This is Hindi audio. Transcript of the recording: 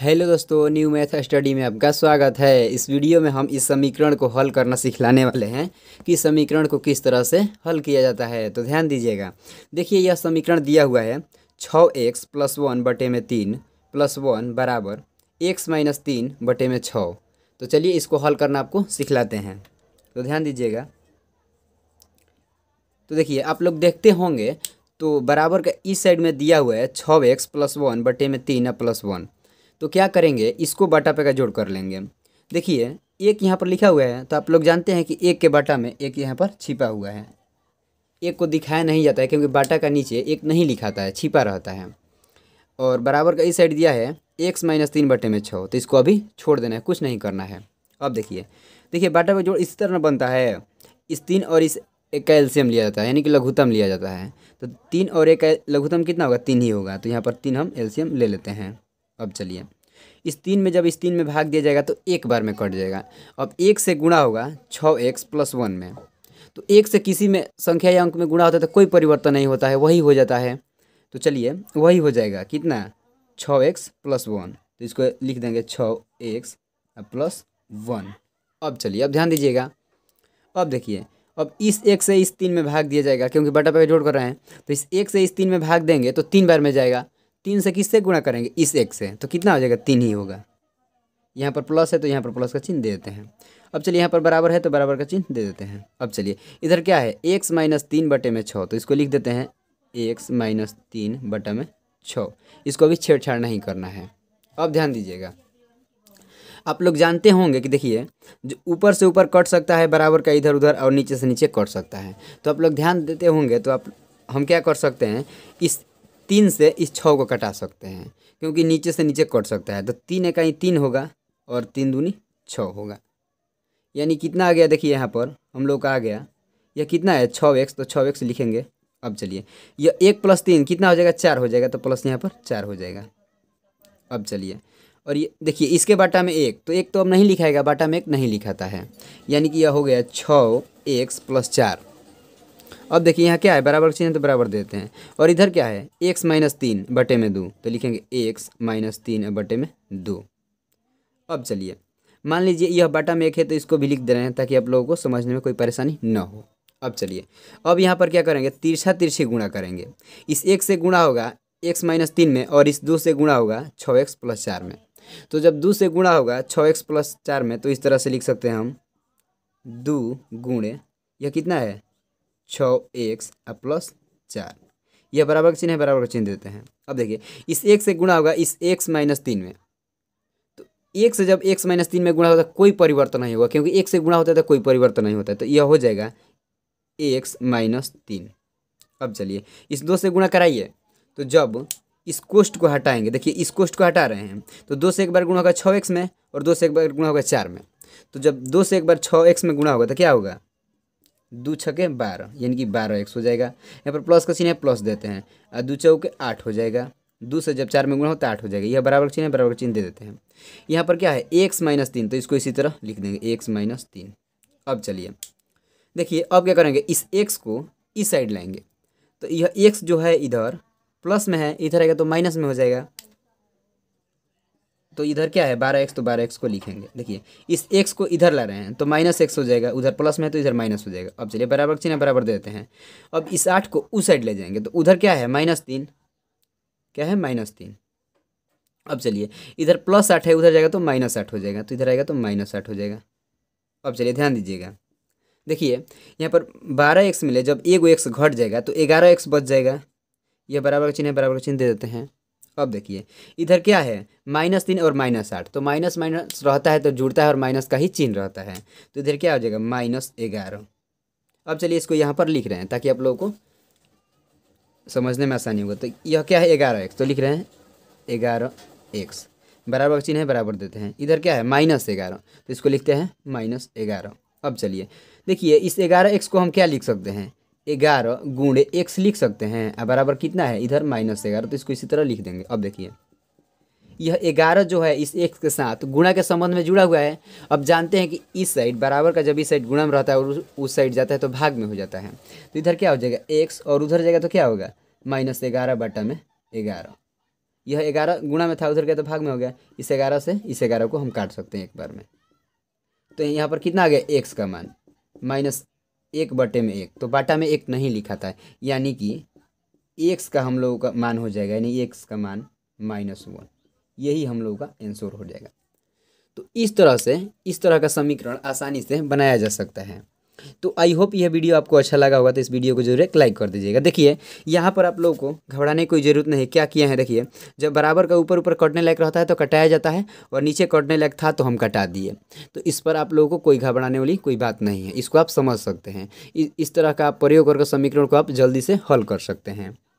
हेलो दोस्तों न्यू मैथ स्टडी में आपका स्वागत है इस वीडियो में हम इस समीकरण को हल करना सिखलाने वाले हैं कि समीकरण को किस तरह से हल किया जाता है तो ध्यान दीजिएगा देखिए यह समीकरण दिया हुआ है छः एक्स प्लस वन बटे में तीन प्लस वन बराबर एक्स माइनस तीन बटे में छः तो चलिए इसको हल करना आपको सिखलाते हैं तो ध्यान दीजिएगा तो देखिए आप लोग देखते होंगे तो बराबर का इस साइड में दिया हुआ है छः एक्स प्लस वन बटे में तीन प्लस वन तो क्या करेंगे इसको बाटा पे का जोड़ कर लेंगे देखिए एक यहाँ पर लिखा हुआ है तो आप लोग जानते हैं कि एक के बाटा में एक यहाँ पर छिपा हुआ है एक को दिखाया नहीं जाता है क्योंकि बाटा का नीचे एक नहीं लिखाता है छिपा रहता है और बराबर का इस साइड दिया है एक माइनस तीन बटे में छः तो इसको अभी छोड़ देना है कुछ नहीं करना है अब देखिए देखिए बाटा का जोड़ इस तरह बनता है इस तीन और इस एक का एल्सियम लिया जाता है यानी कि लघुतम लिया जाता है तो तीन और एक का लघुतम कितना होगा तीन ही होगा तो यहाँ पर तीन हम एल्सियम ले लेते हैं अब चलिए इस तीन में जब इस तीन में भाग दिया जाएगा तो एक बार में कट जाएगा अब एक से गुणा होगा छः एक्स प्लस वन में तो एक से किसी में संख्या या अंक में गुणा होता है तो कोई परिवर्तन नहीं होता है वही हो जाता है तो चलिए वही हो जाएगा कितना छः एक्स प्लस वन तो इसको लिख देंगे छः एक्स प्लस वन अब चलिए अब ध्यान दीजिएगा अब देखिए अब इस एक से इस तीन में भाग दिया जाएगा क्योंकि बटा पे जोड़ कर रहे हैं तो इस एक से इस तीन में भाग देंगे तो तीन बार में जाएगा तीन से किससे गुणा करेंगे इस एक से तो कितना हो जाएगा तीन ही होगा यहाँ पर प्लस है तो यहाँ पर प्लस का चिन्ह दे देते हैं अब चलिए यहाँ पर बराबर है तो बराबर का चिन्ह दे देते हैं अब चलिए इधर क्या है एक्स माइनस तीन बटे में छः तो इसको लिख देते हैं एक्स माइनस तीन बटे में छः इसको अभी छेड़छाड़ नहीं करना है अब ध्यान दीजिएगा आप लोग जानते होंगे कि देखिए जो ऊपर से ऊपर कट सकता है बराबर का इधर उधर और नीचे से नीचे कट सकता है तो आप लोग ध्यान देते होंगे तो आप हम क्या कर सकते हैं इस तीन से इस छः को कटा सकते हैं क्योंकि नीचे से नीचे कट सकता है तो तीन इकाई तीन होगा और तीन दूनी छः होगा यानी कितना आ गया देखिए यहाँ पर हम लोग का आ गया यह कितना है छः एक्स तो छः एक्स लिखेंगे अब चलिए यह एक प्लस तीन कितना हो जाएगा चार हो जाएगा तो प्लस यहाँ पर चार हो जाएगा अब चलिए और ये देखिए इसके बाटा में एक तो एक तो अब नहीं लिखाएगा बाटा में एक नहीं लिखाता है यानी कि यह हो गया छः एक्स प्लस चार अब देखिए यहाँ क्या है बराबर चिन्ह तो बराबर देते हैं और इधर क्या है एक्स माइनस तीन बटे में दो तो लिखेंगे एक्स माइनस तीन बटे में दो अब चलिए मान लीजिए यह बटा में एक है तो इसको भी लिख दे रहे हैं ताकि आप लोगों को समझने में कोई परेशानी ना हो अब चलिए अब यहाँ पर क्या करेंगे तिरछा तिरछी गुणा करेंगे इस एक से गुणा होगा एक्स माइनस तीन में और इस दो से गुणा होगा छः एक्स प्लस चार में तो जब दो से गुणा होगा छः एक्स प्लस चार में तो इस तरह से लिख सकते हैं हम दो गुणे यह कितना है छः एक्स प्लस चार यह बराबर का चिन्ह है बराबर का चिन्ह देते हैं अब देखिए इस एक से गुणा होगा इस एक्स माइनस तीन में तो एक से जब एक्स माइनस तीन में गुणा होता है तो कोई परिवर्तन नहीं होगा क्योंकि एक से गुणा होता है तो कोई परिवर्तन नहीं होता है तो यह हो जाएगा एक्स माइनस तीन अब चलिए इस दो से गुणा कराइए तो जब इस कोष्ट को हटाएंगे देखिए इस कोष्ट को हटा रहे हैं तो दो से एक बार गुणा होगा छः एक्स में और दो से एक बार गुणा होगा चार में तो जब दो से एक बार छः एक्स में गुणा होगा तो क्या होगा दू छके बारह यानी कि बारह एक्स हो जाएगा यहाँ पर प्लस का चिन्ह है प्लस देते हैं और दू चौके आठ हो जाएगा दो से जब चार में गुणा हो तो आठ हो जाएगा यह बराबर चिन्ह है बराबर चिन्ह दे देते हैं यहाँ पर क्या है एक्स माइनस तीन तो इसको इसी तरह लिख देंगे एक्स माइनस तीन अब चलिए देखिए अब क्या करेंगे इस एक्स को इस साइड लाएंगे तो यह एक्स जो है इधर प्लस में है इधर आएगा तो माइनस में हो जाएगा तो इधर क्या है बारह एक्स तो बारह एक्स को लिखेंगे देखिए इस एक्स को इधर ला रहे हैं तो माइनस एक्स हो जाएगा उधर प्लस में है तो इधर माइनस हो जाएगा अब चलिए बराबर चिन्ह बराबर देते हैं अब इस आठ को उस साइड ले जाएंगे तो उधर क्या है माइनस तीन क्या है माइनस तीन अब चलिए इधर प्लस आठ है उधर जाएगा तो माइनस आठ हो जाएगा तो इधर आएगा तो माइनस आठ हो जाएगा अब चलिए ध्यान दीजिएगा देखिए यहाँ पर बारह एक्स मिले जब एक एक्स घट जाएगा तो ग्यारह एक्स बच जाएगा यह बराबर चिन्ह बराबर चिन्ह दे देते हैं अब देखिए इधर क्या है माइनस तीन और माइनस आठ तो माइनस माइनस रहता है तो जुड़ता है और माइनस का ही चिन्ह रहता है तो इधर क्या हो जाएगा माइनस ग्यारह अब चलिए इसको यहाँ पर लिख रहे हैं ताकि आप लोगों को समझने में आसानी होगा तो यह क्या है ग्यारह एक्स तो लिख रहे हैं ग्यारह एक्स बराबर चिन्ह है बराबर देते हैं इधर क्या है माइनस ग्यारह तो इसको लिखते हैं माइनस ग्यारह अब चलिए देखिए इस ग्यारह एक्स को हम क्या लिख सकते हैं ग्यारह गुणे एक्स लिख सकते हैं बराबर कितना है इधर माइनस ग्यारह तो इसको इसी तरह लिख देंगे अब देखिए यह ग्यारह जो है इस एक्स के साथ गुणा के संबंध में जुड़ा हुआ है अब जानते हैं कि इस साइड बराबर का जब इस साइड गुणा में रहता है और उस साइड जाता है तो भाग में हो जाता है तो इधर क्या हो जाएगा एक्स और उधर जाएगा तो क्या होगा माइनस ग्यारह बटा में ग्यारह यह ग्यारह गुणा में था उधर गया तो भाग में हो गया इस ग्यारह से इस ग्यारह को हम काट सकते हैं एक बार में तो यहाँ पर कितना आ गया एक्स का मान माइनस एक बटे में एक तो बाटा में एक नहीं लिखा था यानी कि एक्स का हम लोगों का मान हो जाएगा यानी एक्स का मान माइनस वन यही हम लोगों का आंसर हो जाएगा तो इस तरह से इस तरह का समीकरण आसानी से बनाया जा सकता है तो आई होप यह वीडियो आपको अच्छा लगा होगा तो इस वीडियो को जरूर एक लाइक कर दीजिएगा देखिए यहाँ पर आप लोगों को घबराने की कोई ज़रूरत नहीं क्या किया है देखिए जब बराबर का ऊपर ऊपर कटने लायक रहता है तो कटाया जाता है और नीचे कटने लायक था तो हम कटा दिए तो इस पर आप लोगों को कोई घबराने वाली कोई बात नहीं है इसको आप समझ सकते हैं इस तरह का आप प्रयोग करके समीकरण को आप जल्दी से हल कर सकते हैं